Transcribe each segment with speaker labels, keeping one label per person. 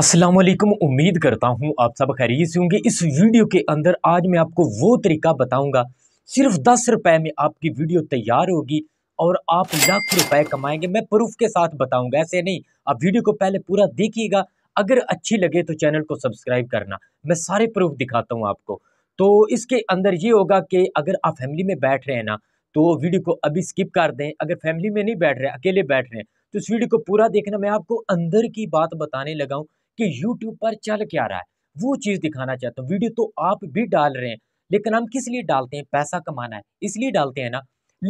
Speaker 1: अस्सलाम वालेकुम उम्मीद करता हूँ आप सब खैरियत से होंगे इस वीडियो के अंदर आज मैं आपको वो तरीका बताऊंगा सिर्फ दस रुपए में आपकी वीडियो तैयार होगी और आप लाख रुपए कमाएंगे मैं प्रूफ के साथ बताऊंगा ऐसे नहीं आप वीडियो को पहले पूरा देखिएगा अगर अच्छी लगे तो चैनल को सब्सक्राइब करना मैं सारे प्रूफ दिखाता हूँ आपको तो इसके अंदर ये होगा कि अगर आप फैमिली में बैठ रहे हैं ना तो वीडियो को अभी स्किप कर दें अगर फैमिली में नहीं बैठ रहे अकेले बैठ रहे हैं तो इस वीडियो को पूरा देखना मैं आपको अंदर की बात बताने लगाऊँ कि यूट्यूब पर चल क्या रहा है वो चीज़ दिखाना चाहता हूँ वीडियो तो आप भी डाल रहे हैं लेकिन हम किस लिए डालते हैं पैसा कमाना है इसलिए डालते हैं ना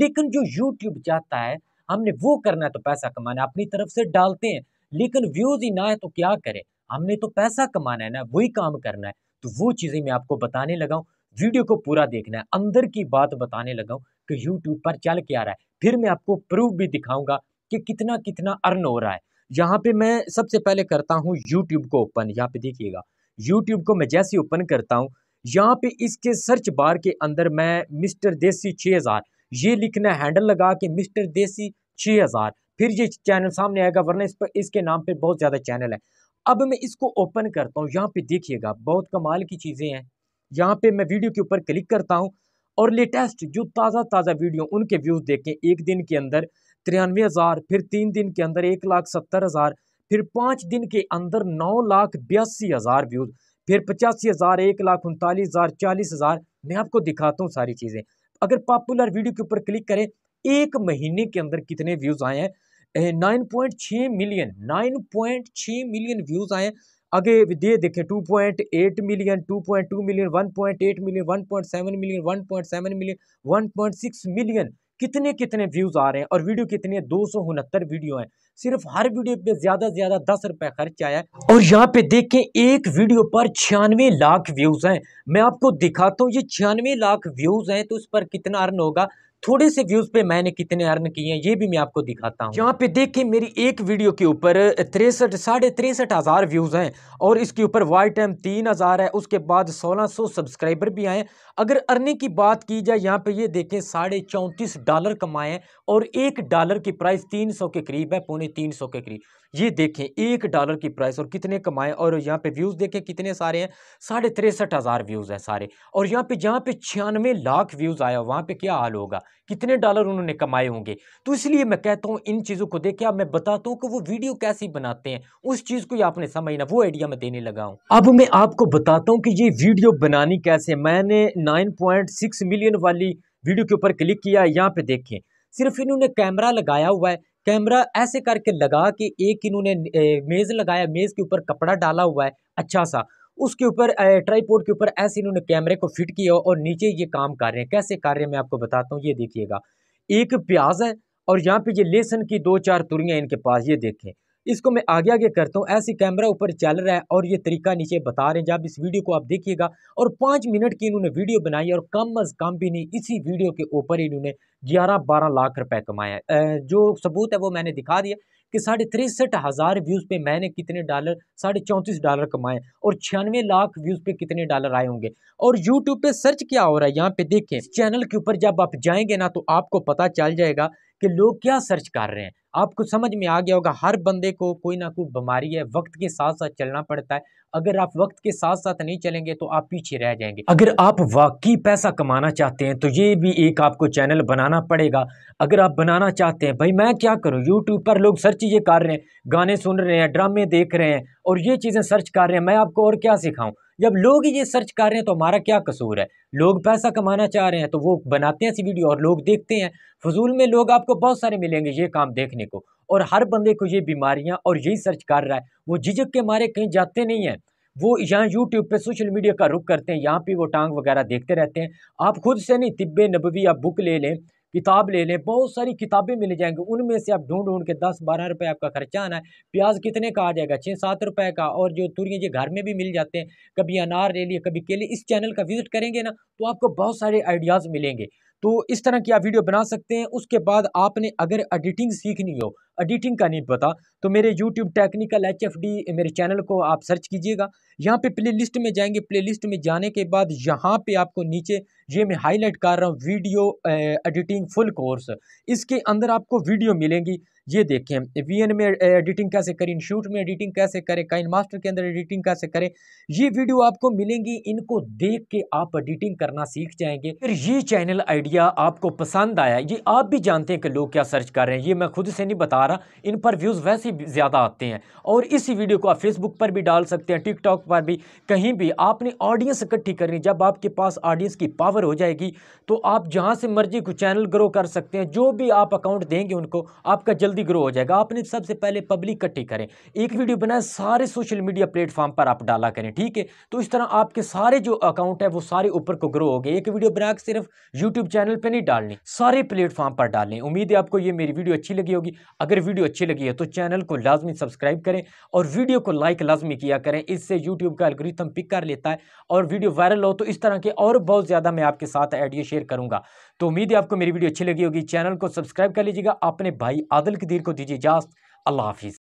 Speaker 1: लेकिन जो यूट्यूब चाहता है हमने वो करना है तो पैसा कमाना अपनी तरफ से डालते हैं लेकिन व्यूज ही ना है तो क्या करें हमने तो पैसा कमाना है ना वही काम करना है तो वो चीज़ें मैं आपको बताने लगा हूँ वीडियो को पूरा देखना है अंदर की बात बताने लगा हूँ कि यूट्यूब पर चल क्या रहा है फिर मैं आपको प्रूफ भी दिखाऊंगा कि कितना कितना अर्न हो रहा है यहाँ पे मैं सबसे पहले करता हूँ यूट्यूब को ओपन यहाँ पे देखिएगा यूट्यूब को मैं जैसे ओपन करता हूँ यहाँ पे इसके सर्च बार के अंदर मैं मिस्टर देसी छः हज़ार ये लिखना हैंडल लगा के मिस्टर देसी छः हज़ार फिर ये चैनल सामने आएगा वरना इस पर इसके नाम पे बहुत ज़्यादा चैनल है अब मैं इसको ओपन करता हूँ यहाँ पे देखिएगा बहुत कमाल की चीज़ें हैं यहाँ पे मैं वीडियो के ऊपर क्लिक करता हूँ और लेटेस्ट जो ताज़ा ताज़ा वीडियो उनके व्यूज़ देखें एक दिन के अंदर तिरानवे हज़ार फिर तीन दिन के अंदर एक लाख सत्तर हज़ार फिर पाँच दिन के अंदर नौ लाख बयासी हज़ार व्यूज़ फिर पचासी हज़ार एक लाख उनतालीस हज़ार चालीस हज़ार मैं आपको दिखाता हूँ सारी चीज़ें अगर पॉपुलर वीडियो के ऊपर क्लिक करें एक महीने के अंदर कितने व्यूज़ आए हैं नाइन पॉइंट छः मिलियन नाइन पॉइंट छः मिलियन व्यूज़ आए हैं आगे ये देखें two point eight million two point two million one point eight million one point seven million one point seven million one point six million कितने कितने views आ रहे हैं और वीडियो कितनी है दो सौ उनहत्तर वीडियो है सिर्फ हर वीडियो पे ज़्यादा से ज़्यादा दस रुपए खर्च आया है और यहाँ पे देखें एक वीडियो पर छियानवे लाख व्यूज़ हैं मैं आपको दिखाता हूँ ये छियानवे लाख व्यूज़ हैं तो इस पर कितना अर्न होगा थोड़े से व्यूज पे मैंने कितने अर्न किए हैं ये भी मैं आपको दिखाता हूँ यहाँ पे देखें मेरी एक वीडियो के ऊपर तिरसठ साढ़े तिरसठ हज़ार व्यूज़ हैं और इसके ऊपर वाई टाइम तीन हज़ार है उसके बाद सोलह सौ सब्सक्राइबर भी आए अगर अर्निंग की बात की जाए यहाँ पे ये देखें साढ़े चौंतीस डॉलर कमाए और एक डॉलर की प्राइस तीन सौ के करीब है पौने तीन सौ के करीब ये देखें एक डॉलर की प्राइस और कितने कमाए और यहाँ पे व्यूज़ देखें कितने सारे हैं साढ़े तिरसठ हज़ार व्यूज़ हैं सारे और यहाँ पे जहाँ पे छियानवे लाख व्यूज़ आया वहाँ पे क्या हाल होगा कितने डॉलर उन्होंने कमाए होंगे तो इसलिए मैं कहता हूँ इन चीज़ों को देखे अब मैं बताता हूँ कि वो वीडियो कैसी बनाते हैं उस चीज़ को आपने समझना वो आइडिया मैं देने लगा हूँ अब मैं आपको बताता हूँ कि ये वीडियो बनानी कैसे मैंने नाइन मिलियन वाली वीडियो के ऊपर क्लिक किया यहाँ पे देखें सिर्फ इन्होंने कैमरा लगाया हुआ है कैमरा ऐसे करके लगा कि एक इन्होंने मेज़ लगाया मेज़ के ऊपर कपड़ा डाला हुआ है अच्छा सा उसके ऊपर ट्राईपोर्ट के ऊपर ऐसे इन्होंने कैमरे को फिट किया और नीचे ये काम कर रहे हैं कैसे कर रहे हैं मैं आपको बताता हूँ ये देखिएगा एक प्याज है और यहाँ पे ये लेसन की दो चार तुरियाँ इनके पास ये देखें इसको मैं आगे आगे करता हूँ ऐसे कैमरा ऊपर चल रहा है और ये तरीका नीचे बता रहे हैं जब इस वीडियो को आप देखिएगा और पाँच मिनट की इन्होंने वीडियो बनाई और कम अज़ कम भी नहीं इसी वीडियो के ऊपर इन्होंने ग्यारह बारह लाख रुपए कमाया जो सबूत है वो मैंने दिखा दिया कि साढ़े तिरसठ हज़ार व्यूज़ पे मैंने कितने डॉलर साढ़े चौंतीस डॉलर कमाए और छियानवे लाख व्यूज़ पे कितने डॉलर आए होंगे और यूट्यूब पे सर्च क्या हो रहा है यहाँ पे देखें चैनल के ऊपर जब आप जाएंगे ना तो आपको पता चल जाएगा कि लोग क्या सर्च कर रहे हैं आपको समझ में आ गया होगा हर बंदे को कोई ना कोई बीमारी है वक्त के साथ साथ चलना पड़ता है अगर आप वक्त के साथ साथ नहीं चलेंगे तो आप पीछे रह जाएंगे अगर आप वाकई पैसा कमाना चाहते हैं तो ये भी एक आपको चैनल बनाना पड़ेगा अगर आप बनाना चाहते हैं भाई मैं क्या करूं यूट्यूब पर लोग सर्च ये कर रहे हैं गाने सुन रहे हैं ड्रामे देख रहे हैं और ये चीज़ें सर्च कर रहे हैं मैं आपको और क्या सिखाऊँ जब लोग ही ये सर्च कर रहे हैं तो हमारा क्या कसूर है लोग पैसा कमाना चाह रहे हैं तो वो बनाते हैं ऐसी वीडियो और लोग देखते हैं फजूल में लोग आपको बहुत सारे मिलेंगे ये काम देखने को और हर बंदे को ये बीमारियाँ और यही सर्च कर रहा है वो झिझक के मारे कहीं जाते नहीं हैं वो यहाँ यूट्यूब पे सोशल मीडिया का रुख करते हैं यहाँ पे वो टांग वगैरह देखते रहते हैं आप खुद से नहीं तिब्बे नबवी आप बुक ले लें किताब ले लें बहुत सारी किताबें मिल जाएंगी उनमें से आप ढूंढ ढूंढ के दस बारह रुपये आपका खर्चा आना है प्याज कितने का आ जाएगा छः सात रुपये का और जो तुरैया जी घर में भी मिल जाते हैं कभी अनार ले लिए कभी केले इस चैनल का विजिट करेंगे ना तो आपको बहुत सारे आइडियाज़ मिलेंगे तो इस तरह की आप वीडियो बना सकते हैं उसके बाद आपने अगर एडिटिंग सीखनी हो एडिटिंग का नहीं पता तो मेरे यूट्यूब टेक्निकल एच मेरे चैनल को आप सर्च कीजिएगा यहाँ पे प्ले लिस्ट में जाएंगे प्ले लिस्ट में जाने के बाद यहाँ पे आपको नीचे ये मैं हाईलाइट कर रहा हूँ वीडियो एडिटिंग फुल कोर्स इसके अंदर आपको वीडियो मिलेंगी ये देखें वी में एडिटिंग कैसे करें शूट में एडिटिंग कैसे करें काइन मास्टर के अंदर एडिटिंग कैसे करें ये वीडियो आपको मिलेंगी इनको देख के आप एडिटिंग करना सीख जाएंगे फिर ये चैनल आइडिया आपको पसंद आया ये आप भी जानते हैं कि लोग क्या सर्च कर रहे हैं ये मैं खुद से नहीं बता हमारा इन पर व्यूज़ वैसे ज़्यादा आते हैं और इसी वीडियो को आप फेसबुक पर भी डाल सकते हैं टिकटॉक पर भी कहीं भी आपने ऑडियंस इकट्ठी करनी जब आपके पास ऑडियंस की पावर हो जाएगी तो आप जहाँ से मर्जी को चैनल ग्रो कर सकते हैं जो भी आप अकाउंट देंगे उनको आपका जल्दी ग्रो हो जाएगा आपने सबसे पहले पब्लिक इकट्ठी करें एक वीडियो बनाए सारे सोशल मीडिया प्लेटफॉर्म पर आप डाला करें ठीक है तो इस तरह आपके सारे जो अकाउंट है वो सारे ऊपर को ग्रो हो गए एक वीडियो बना सिर्फ यूट्यूब चैनल पर नहीं डालनी सारे प्लेटफॉर्म पर डालें उम्मीद है आपको ये मेरी वीडियो अच्छी लगी होगी अगर अगर वीडियो अच्छी लगी है तो चैनल को लाजमी सब्सक्राइब करें और वीडियो को लाइक लाजमी किया करें इससे यूट्यूब का एल्गोरिथम पिक कर लेता है और वीडियो वायरल हो तो इस तरह के और बहुत ज़्यादा मैं आपके साथ आइडिया शेयर करूँगा तो उम्मीद है आपको मेरी वीडियो अच्छी लगी होगी चैनल को सब्सक्राइब कर लीजिएगा अपने भाई आदल कदीर को दीजिए इजाज़त अल्लाह हाफिज़